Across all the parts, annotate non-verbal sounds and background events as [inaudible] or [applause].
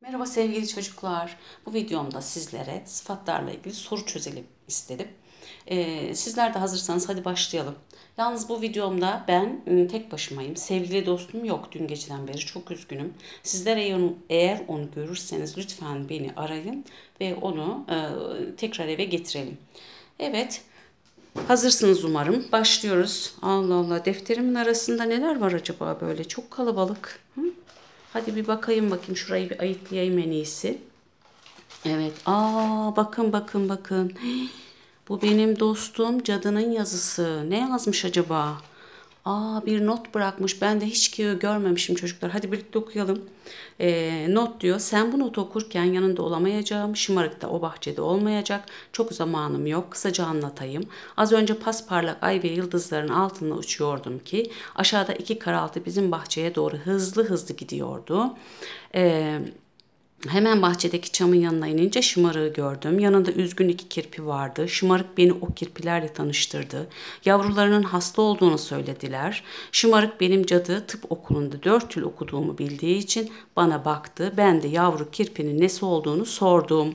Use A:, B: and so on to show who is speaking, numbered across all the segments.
A: Merhaba sevgili çocuklar. Bu videomda sizlere sıfatlarla ilgili soru çözelim istedim. Ee, sizler de hazırsanız hadi başlayalım. Yalnız bu videomda ben ıı, tek başımayım. Sevgili dostum yok dün geceden beri. Çok üzgünüm. Sizler eğer, onu görürseniz lütfen beni arayın ve onu e, tekrar eve getirelim. Evet hazırsınız umarım. Başlıyoruz. Allah Allah defterimin arasında neler var acaba böyle? Çok kalabalık. Hı? Hadi bir bakayım bakayım şurayı bir ayıklayayım en iyisi. Evet. Aa bakın bakın bakın. [gasps] bu benim dostum cadının yazısı. Ne yazmış acaba? Aa bir not bırakmış ben de hiç görmemişim çocuklar hadi birlikte okuyalım. E, not diyor sen bu notu okurken yanında olamayacağım şımarıkta o bahçede olmayacak çok zamanım yok kısaca anlatayım. Az önce pasparlak ay ve yıldızların altında uçuyordum ki aşağıda iki karaltı bizim bahçeye doğru hızlı hızlı gidiyordu. Eee Hemen bahçedeki çamın yanına inince şımarığı gördüm. Yanında üzgün iki kirpi vardı. Şımarık beni o kirpilerle tanıştırdı. Yavrularının hasta olduğunu söylediler. Şımarık benim cadı tıp okulunda dört yıl okuduğumu bildiği için bana baktı. Ben de yavru kirpinin nesi olduğunu sordum.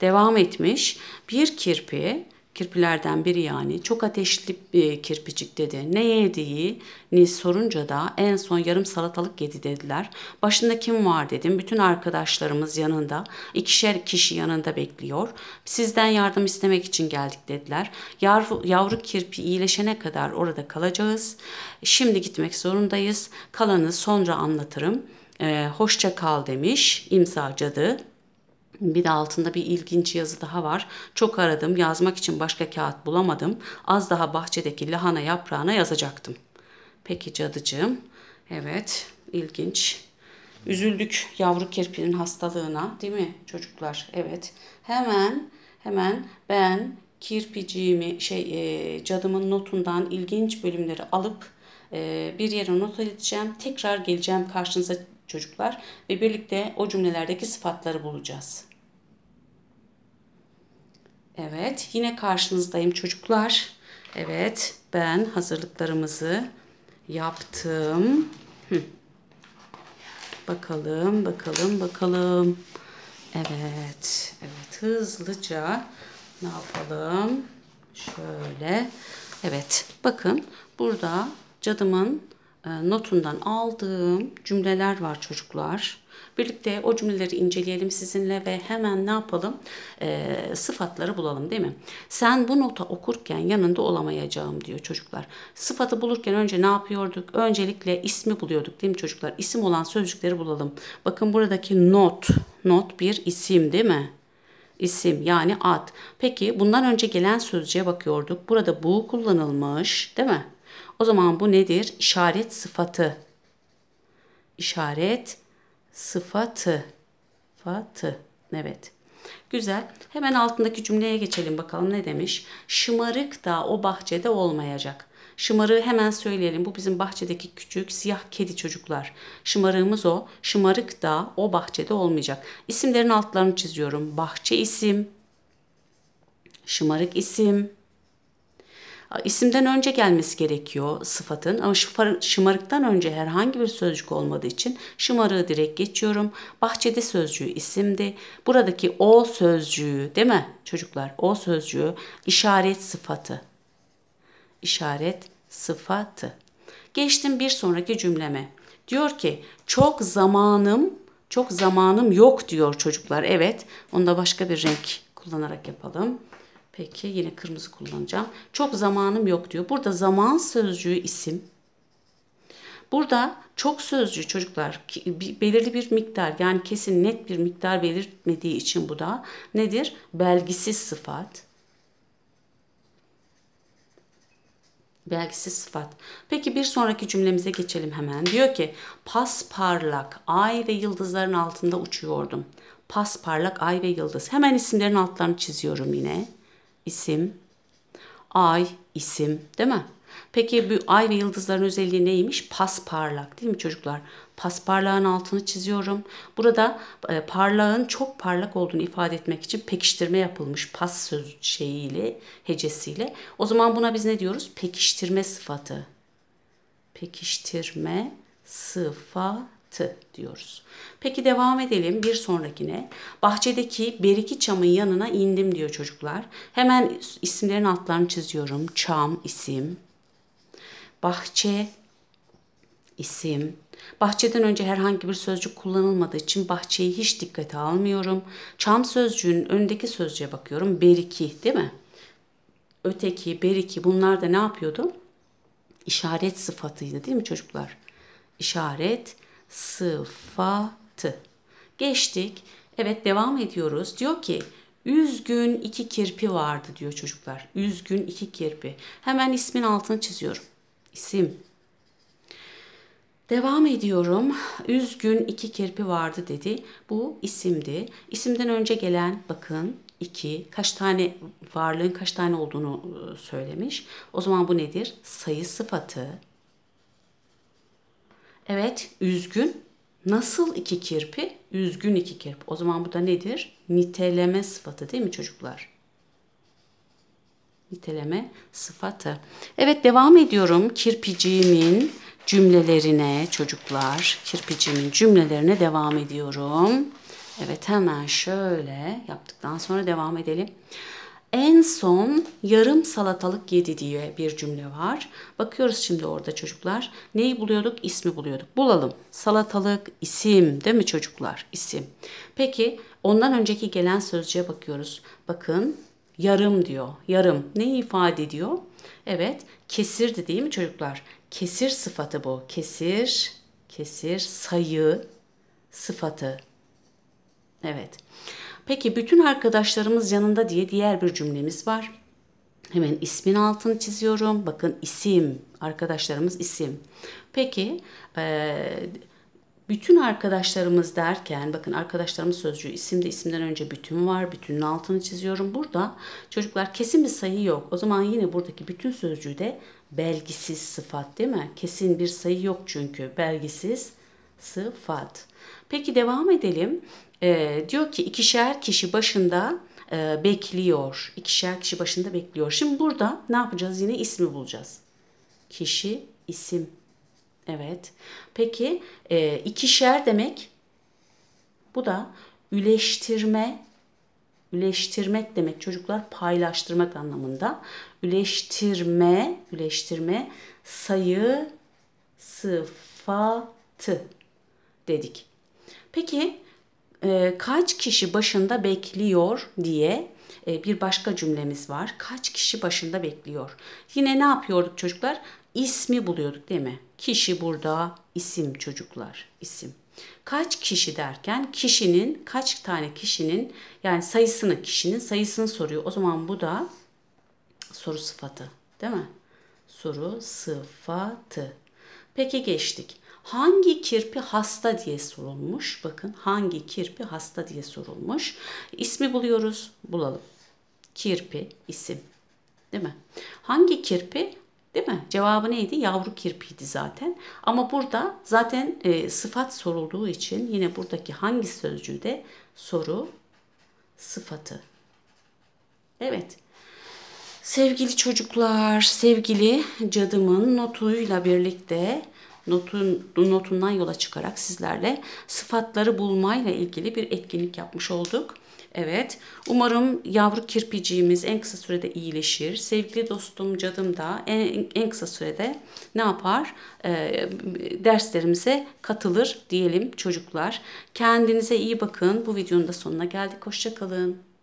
A: Devam etmiş. Bir kirpi kirpilerden biri yani çok ateşli bir kirpicik dedi. Ne yediğini sorunca da en son yarım salatalık yedi dediler. Başında kim var dedim. Bütün arkadaşlarımız yanında. ikişer kişi yanında bekliyor. Sizden yardım istemek için geldik dediler. Yavru, yavru kirpi iyileşene kadar orada kalacağız. Şimdi gitmek zorundayız. Kalanı sonra anlatırım. Ee, hoşça kal demiş imza cadı. Bir de altında bir ilginç yazı daha var. Çok aradım, yazmak için başka kağıt bulamadım. Az daha bahçedeki lahana yaprağına yazacaktım. Peki cadıcığım. Evet, ilginç. Üzüldük yavru kirpinin hastalığına, değil mi çocuklar? Evet. Hemen hemen ben kirpiciğimi şey e, cadımın notundan ilginç bölümleri alıp e, bir yere not edeceğim. Tekrar geleceğim karşınıza çocuklar ve birlikte o cümlelerdeki sıfatları bulacağız. Evet, yine karşınızdayım çocuklar. Evet, ben hazırlıklarımızı yaptım. Hı. Bakalım, bakalım, bakalım. Evet, evet hızlıca ne yapalım? Şöyle. Evet, bakın burada cadımın e, notundan aldığım cümleler var çocuklar. Birlikte o cümleleri inceleyelim sizinle ve hemen ne yapalım? E, sıfatları bulalım değil mi? Sen bu nota okurken yanında olamayacağım diyor çocuklar. Sıfatı bulurken önce ne yapıyorduk? Öncelikle ismi buluyorduk değil mi çocuklar? İsim olan sözcükleri bulalım. Bakın buradaki not, not bir isim değil mi? isim yani ad. Peki bundan önce gelen sözcüğe bakıyorduk. Burada bu kullanılmış değil mi? O zaman bu nedir? İşaret sıfatı. İşaret sıfatı. Fatı. Evet. Güzel. Hemen altındaki cümleye geçelim bakalım ne demiş? Şımarık da o bahçede olmayacak. Şımarığı hemen söyleyelim. Bu bizim bahçedeki küçük siyah kedi çocuklar. Şımarığımız o. Şımarık da o bahçede olmayacak. İsimlerin altlarını çiziyorum. Bahçe isim, şımarık isim, İsimden önce gelmesi gerekiyor sıfatın ama şımarıktan önce herhangi bir sözcük olmadığı için şımarığı direkt geçiyorum. Bahçede sözcüğü isimdi. Buradaki o sözcüğü değil mi çocuklar? O sözcüğü işaret sıfatı. İşaret sıfatı. Geçtim bir sonraki cümleme. Diyor ki çok zamanım, çok zamanım yok diyor çocuklar. Evet, onu da başka bir renk kullanarak yapalım. Peki yine kırmızı kullanacağım. Çok zamanım yok diyor. Burada zaman sözcüğü isim. Burada çok sözcü çocuklar belirli bir miktar yani kesin net bir miktar belirtmediği için bu da nedir? Belgisiz sıfat. Belgisiz sıfat. Peki bir sonraki cümlemize geçelim hemen. Diyor ki pas parlak ay ve yıldızların altında uçuyordum. Pas parlak ay ve yıldız. Hemen isimlerin altlarını çiziyorum yine isim, ay, isim değil mi? Peki bu ay ve yıldızların özelliği neymiş? Pas parlak değil mi çocuklar? Pas parlağın altını çiziyorum. Burada e, parlağın çok parlak olduğunu ifade etmek için pekiştirme yapılmış pas söz şeyiyle, hecesiyle. O zaman buna biz ne diyoruz? Pekiştirme sıfatı. Pekiştirme sıfatı yaptı diyoruz. Peki devam edelim bir sonrakine. Bahçedeki beriki çamın yanına indim diyor çocuklar. Hemen isimlerin altlarını çiziyorum. Çam isim. Bahçe isim. Bahçeden önce herhangi bir sözcük kullanılmadığı için bahçeyi hiç dikkate almıyorum. Çam sözcüğünün önündeki sözcüğe bakıyorum. Beriki değil mi? Öteki, beriki bunlar da ne yapıyordu? İşaret sıfatıydı değil mi çocuklar? İşaret sıfatı. Geçtik. Evet devam ediyoruz. Diyor ki üzgün iki kirpi vardı diyor çocuklar. Üzgün iki kirpi. Hemen ismin altını çiziyorum. İsim. Devam ediyorum. Üzgün iki kirpi vardı dedi. Bu isimdi. İsimden önce gelen bakın iki kaç tane varlığın kaç tane olduğunu ıı, söylemiş. O zaman bu nedir? Sayı sıfatı Evet, üzgün. Nasıl iki kirpi? Üzgün iki kirpi. O zaman bu da nedir? Niteleme sıfatı değil mi çocuklar? Niteleme sıfatı. Evet devam ediyorum kirpiciğimin cümlelerine çocuklar. Kirpiciğimin cümlelerine devam ediyorum. Evet hemen şöyle yaptıktan sonra devam edelim. En son yarım salatalık yedi diye bir cümle var. Bakıyoruz şimdi orada çocuklar. Neyi buluyorduk? İsmi buluyorduk. Bulalım. Salatalık, isim değil mi çocuklar? İsim. Peki ondan önceki gelen sözcüğe bakıyoruz. Bakın yarım diyor. Yarım. Neyi ifade ediyor? Evet kesirdi değil mi çocuklar? Kesir sıfatı bu. Kesir, kesir sayı sıfatı. Evet. Peki bütün arkadaşlarımız yanında diye diğer bir cümlemiz var. Hemen ismin altını çiziyorum. Bakın isim. Arkadaşlarımız isim. Peki e, bütün arkadaşlarımız derken bakın arkadaşlarımız sözcüğü isimde isimden önce bütün var. Bütünün altını çiziyorum. Burada çocuklar kesin bir sayı yok. O zaman yine buradaki bütün sözcüğü de belgisiz sıfat değil mi? Kesin bir sayı yok çünkü belgisiz sıfat. Peki devam edelim. E, diyor ki ikişer kişi başında e, bekliyor. İkişer kişi başında bekliyor. Şimdi burada ne yapacağız? Yine ismi bulacağız. Kişi, isim. Evet. Peki e, ikişer demek bu da üleştirme üleştirmek demek çocuklar paylaştırmak anlamında. Üleştirme, üleştirme sayı sıfatı dedik. Peki e, kaç kişi başında bekliyor diye e, bir başka cümlemiz var. Kaç kişi başında bekliyor. Yine ne yapıyorduk çocuklar? İsmi buluyorduk değil mi? Kişi burada isim çocuklar isim. Kaç kişi derken kişinin kaç tane kişinin yani sayısını kişinin sayısını soruyor. O zaman bu da soru sıfatı değil mi? Soru sıfatı. Peki geçtik. Hangi kirpi hasta diye sorulmuş. Bakın hangi kirpi hasta diye sorulmuş. İsmi buluyoruz. Bulalım. Kirpi isim. Değil mi? Hangi kirpi? Değil mi? Cevabı neydi? Yavru kirpiydi zaten. Ama burada zaten e, sıfat sorulduğu için yine buradaki hangi sözcüğü de soru sıfatı. Evet. Sevgili çocuklar, sevgili cadımın notuyla birlikte notun, notundan yola çıkarak sizlerle sıfatları bulmayla ilgili bir etkinlik yapmış olduk. Evet, umarım yavru kirpiciğimiz en kısa sürede iyileşir. Sevgili dostum, cadım da en, en kısa sürede ne yapar? Ee, derslerimize katılır diyelim çocuklar. Kendinize iyi bakın. Bu videonun da sonuna geldik. Hoşçakalın.